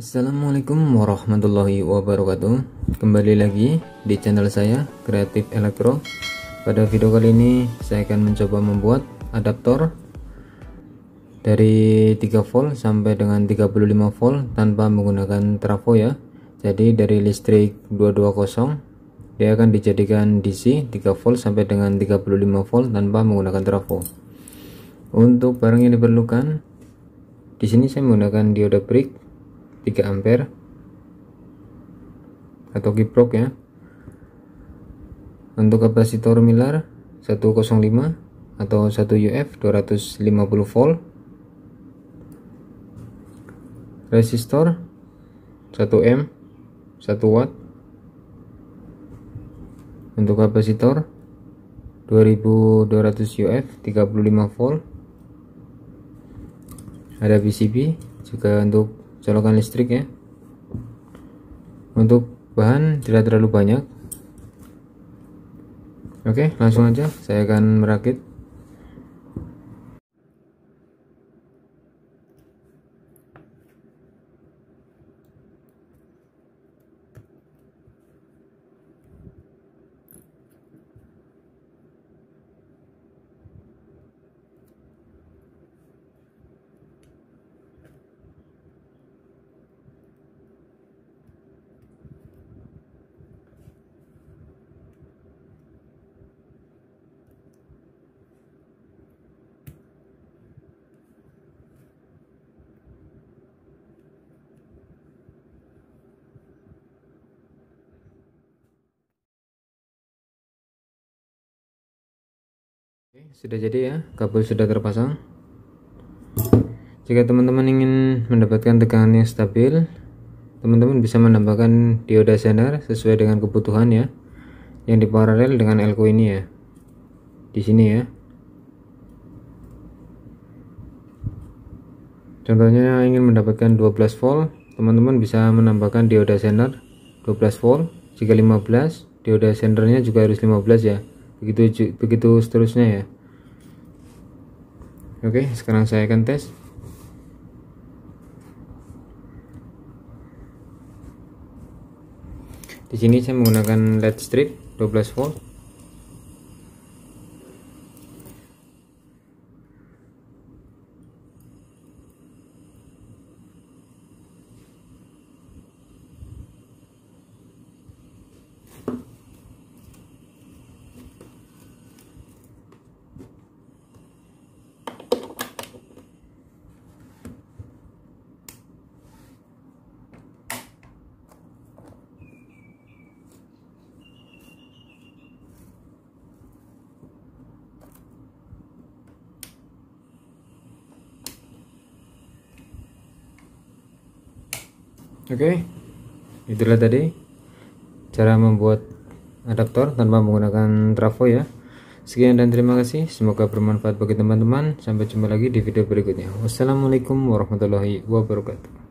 Assalamualaikum warahmatullahi wabarakatuh Kembali lagi di channel saya Kreatif Elektro Pada video kali ini saya akan mencoba membuat adaptor Dari 3 volt sampai dengan 35 volt tanpa menggunakan trafo ya Jadi dari listrik 220 Dia akan dijadikan DC 3 volt sampai dengan 35 volt tanpa menggunakan trafo Untuk barang yang diperlukan di sini saya menggunakan dioda brick 3 ampere atau kiprok ya untuk kapasitor milar 105 atau 1 UF 250 volt resistor 1M 1 watt untuk kapasitor 2200 UF 35 volt ada PCB juga untuk colokan listrik ya untuk bahan tidak terlalu banyak oke langsung aja saya akan merakit Oke, sudah jadi ya, kabel sudah terpasang. Jika teman-teman ingin mendapatkan tegangan yang stabil, teman-teman bisa menambahkan dioda sender sesuai dengan kebutuhan ya, yang diparalel dengan elko ini ya. Di sini ya. Contohnya ingin mendapatkan 12 volt, teman-teman bisa menambahkan dioda sender 12 volt. Jika 15, dioda sendernya juga harus 15 ya begitu begitu seterusnya ya oke sekarang saya akan tes di sini saya menggunakan led strip 12 volt Oke, okay. itulah tadi cara membuat adaptor tanpa menggunakan trafo ya. Sekian dan terima kasih. Semoga bermanfaat bagi teman-teman. Sampai jumpa lagi di video berikutnya. Wassalamualaikum warahmatullahi wabarakatuh.